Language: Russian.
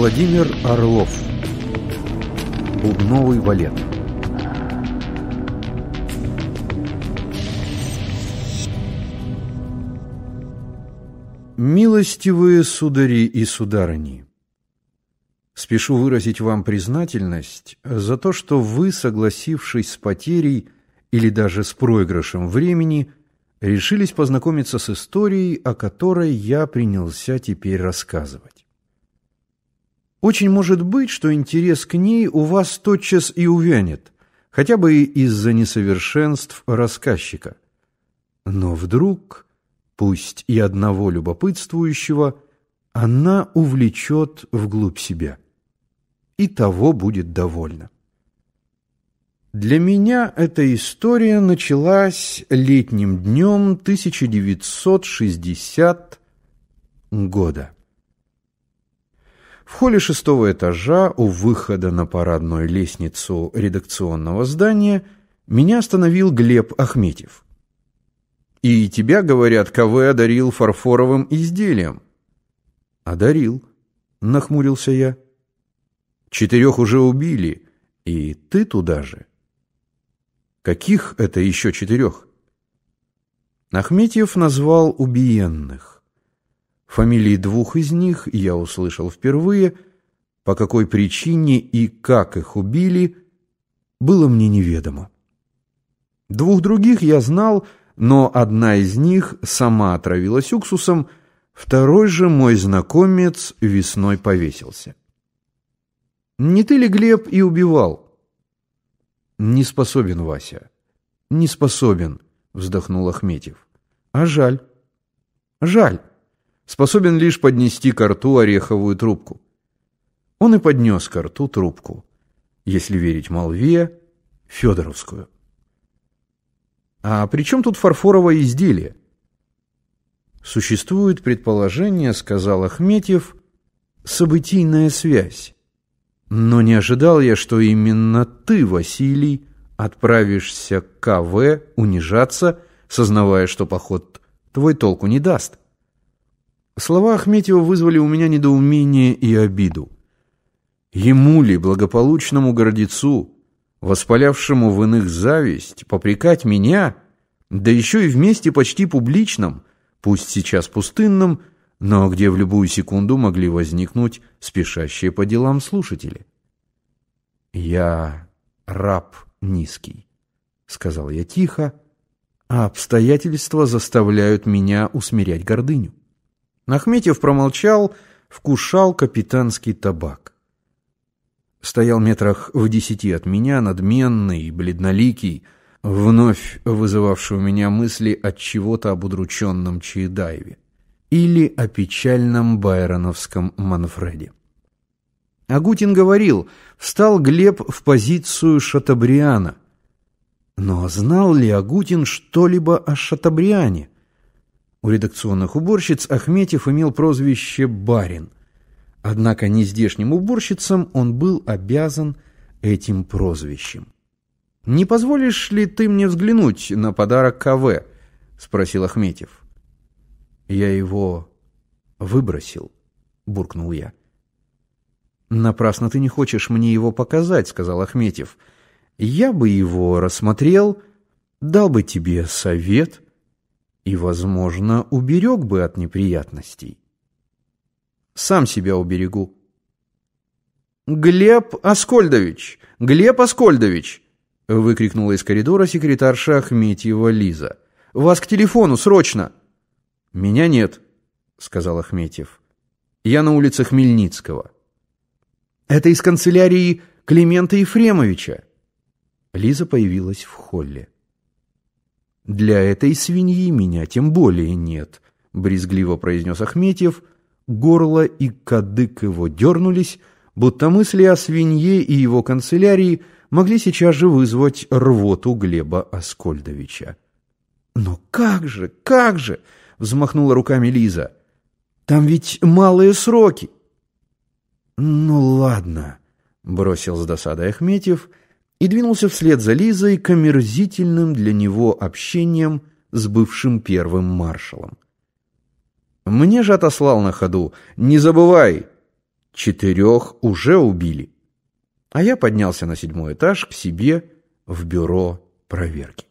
Владимир Орлов Бубновый валет Милостивые судари и сударыни, спешу выразить вам признательность за то, что вы, согласившись с потерей или даже с проигрышем времени, решились познакомиться с историей, о которой я принялся теперь рассказывать. Очень может быть, что интерес к ней у вас тотчас и увянет, хотя бы из-за несовершенств рассказчика. Но вдруг, пусть и одного любопытствующего, она увлечет вглубь себя. И того будет довольна. Для меня эта история началась летним днем 1960 года. В холле шестого этажа у выхода на парадную лестницу редакционного здания меня остановил Глеб Ахметьев. «И тебя, говорят, КВ одарил фарфоровым изделием». «Одарил», — нахмурился я. «Четырех уже убили, и ты туда же». «Каких это еще четырех?» Ахметьев назвал убиенных. Фамилии двух из них я услышал впервые, по какой причине и как их убили, было мне неведомо. Двух других я знал, но одна из них сама отравилась уксусом, второй же мой знакомец весной повесился. «Не ты ли, Глеб, и убивал?» «Не способен, Вася». «Не способен», — вздохнул Ахметьев. «А жаль». «Жаль» способен лишь поднести к рту ореховую трубку. Он и поднес к рту трубку, если верить молве, Федоровскую. А при чем тут фарфоровое изделие? Существует предположение, сказал Ахметьев, событийная связь. Но не ожидал я, что именно ты, Василий, отправишься к КВ унижаться, сознавая, что поход твой толку не даст. Слова Ахметьева вызвали у меня недоумение и обиду. Ему ли, благополучному гордецу, воспалявшему в иных зависть, попрекать меня, да еще и вместе почти публичном, пусть сейчас пустынном, но где в любую секунду могли возникнуть спешащие по делам слушатели. «Я раб низкий», — сказал я тихо, — «а обстоятельства заставляют меня усмирять гордыню». Нахметьев промолчал, вкушал капитанский табак. Стоял метрах в десяти от меня, надменный, бледноликий, вновь вызывавший у меня мысли от чего-то об удрученном Чаедаеве или о печальном байроновском Манфреде. Агутин говорил, встал Глеб в позицию Шатабриана. Но знал ли Агутин что-либо о Шатабриане? У редакционных уборщиц Ахметьев имел прозвище «барин». Однако нездешним уборщицам он был обязан этим прозвищем. «Не позволишь ли ты мне взглянуть на подарок КВ?» — спросил Ахметьев. «Я его выбросил», — буркнул я. «Напрасно ты не хочешь мне его показать», — сказал Ахметьев. «Я бы его рассмотрел, дал бы тебе совет» и, возможно, уберег бы от неприятностей. Сам себя уберегу. «Глеб Аскольдович! Глеб Аскольдович!» — выкрикнула из коридора секретарша Ахметьева Лиза. «Вас к телефону, срочно!» «Меня нет», — сказал Ахметьев. «Я на улице Хмельницкого». «Это из канцелярии Климента Ефремовича!» Лиза появилась в холле. Для этой свиньи меня тем более нет, брезгливо произнес Ахметьев. Горло и кадык его дернулись, будто мысли о свинье и его канцелярии могли сейчас же вызвать рвоту Глеба Аскольдовича. «Но как же, как же!» — взмахнула руками Лиза. «Там ведь малые сроки!» «Ну ладно», — бросил с досадой Ахметьев и двинулся вслед за Лизой к омерзительным для него общением с бывшим первым маршалом. Мне же отослал на ходу «Не забывай, четырех уже убили». А я поднялся на седьмой этаж к себе в бюро проверки.